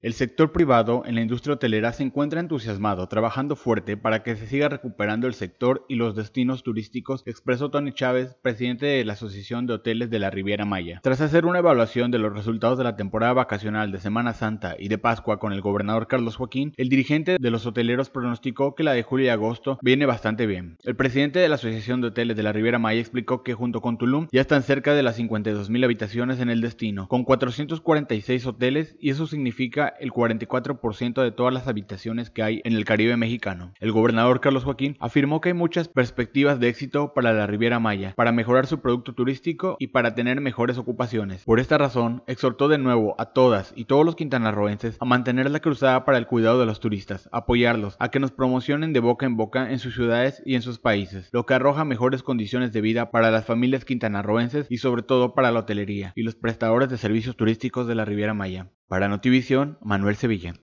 El sector privado en la industria hotelera se encuentra entusiasmado, trabajando fuerte para que se siga recuperando el sector y los destinos turísticos, expresó Tony Chávez, presidente de la Asociación de Hoteles de la Riviera Maya. Tras hacer una evaluación de los resultados de la temporada vacacional de Semana Santa y de Pascua con el gobernador Carlos Joaquín, el dirigente de los hoteleros pronosticó que la de julio y agosto viene bastante bien. El presidente de la Asociación de Hoteles de la Riviera Maya explicó que junto con Tulum ya están cerca de las 52.000 habitaciones en el destino, con 446 hoteles y eso significa el 44% de todas las habitaciones que hay en el Caribe mexicano. El gobernador Carlos Joaquín afirmó que hay muchas perspectivas de éxito para la Riviera Maya, para mejorar su producto turístico y para tener mejores ocupaciones. Por esta razón, exhortó de nuevo a todas y todos los quintanarroenses a mantener la cruzada para el cuidado de los turistas, apoyarlos, a que nos promocionen de boca en boca en sus ciudades y en sus países, lo que arroja mejores condiciones de vida para las familias quintanarroenses y sobre todo para la hotelería y los prestadores de servicios turísticos de la Riviera Maya. Para Notivision, Manuel Sevilla.